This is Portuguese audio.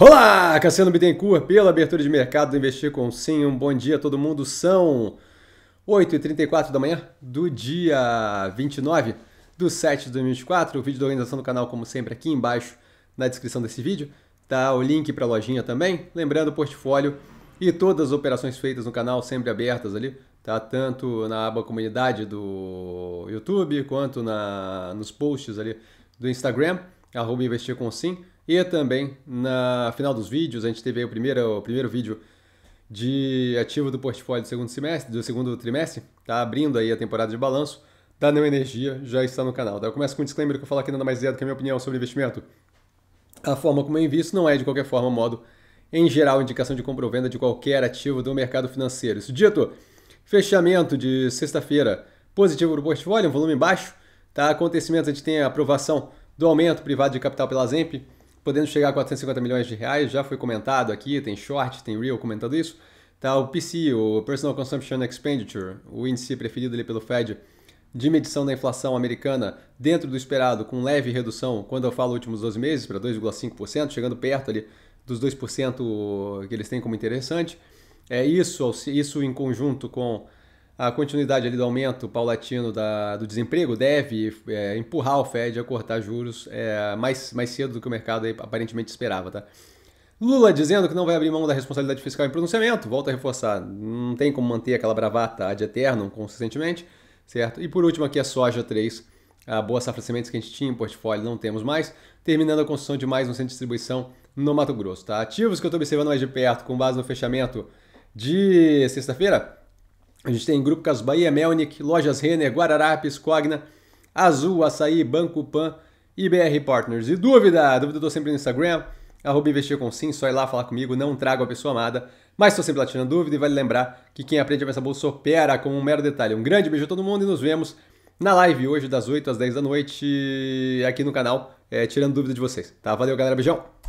Olá, Cassiano Bittencourt, pela abertura de mercado do Investir com Sim. Um bom dia a todo mundo. São 8h34 da manhã do dia 29 do 7 de 2024. O vídeo da organização do canal, como sempre, aqui embaixo na descrição desse vídeo. Tá o link para a lojinha também. Lembrando, o portfólio e todas as operações feitas no canal sempre abertas ali. Tá tanto na aba comunidade do YouTube quanto na, nos posts ali do Instagram, arroba investir com sim. E também, na final dos vídeos, a gente teve o primeiro, o primeiro vídeo de ativo do portfólio do segundo semestre, do segundo trimestre, tá abrindo aí a temporada de balanço da Neo Energia, já está no canal. Tá? Eu começo com um disclaimer que eu falo aqui nada mais é do que a minha opinião sobre investimento. A forma como eu invisto não é, de qualquer forma, modo, em geral, indicação de compra ou venda de qualquer ativo do mercado financeiro. Isso dito, fechamento de sexta-feira positivo do portfólio, um volume baixo, tá? Acontecimentos, a gente tem a aprovação do aumento privado de capital pela Zemp, podendo chegar a 450 milhões de reais, já foi comentado aqui, tem short, tem real comentando isso. Tá o PC, o Personal Consumption Expenditure, o índice preferido ali pelo Fed de medição da inflação americana dentro do esperado, com leve redução, quando eu falo últimos 12 meses, para 2,5%, chegando perto ali dos 2% que eles têm como interessante. É isso, isso em conjunto com a continuidade ali do aumento paulatino da, do desemprego deve é, empurrar o Fed a cortar juros é, mais, mais cedo do que o mercado aí, aparentemente esperava, tá? Lula dizendo que não vai abrir mão da responsabilidade fiscal em pronunciamento, volta a reforçar, não tem como manter aquela bravata ad eterno consistentemente, certo? E por último aqui a soja 3, a boa safra de sementes que a gente tinha em portfólio não temos mais, terminando a construção de mais um centro de distribuição no Mato Grosso, tá? Ativos que eu estou observando mais de perto com base no fechamento de sexta-feira, a gente tem Grupo Casas Bahia, Melnick, Lojas Renner, Guararapes, Cogna, Azul, Açaí, Banco Pan e BR Partners. E dúvida? Dúvida eu tô sempre no Instagram, arroba investir com sim, só ir lá falar comigo, não trago a pessoa amada, mas estou sempre lá tirando dúvida e vale lembrar que quem aprende a pensar bolsa opera com um mero detalhe. Um grande beijo a todo mundo e nos vemos na live hoje das 8 às 10 da noite aqui no canal, é, tirando dúvida de vocês. Tá? Valeu, galera, beijão!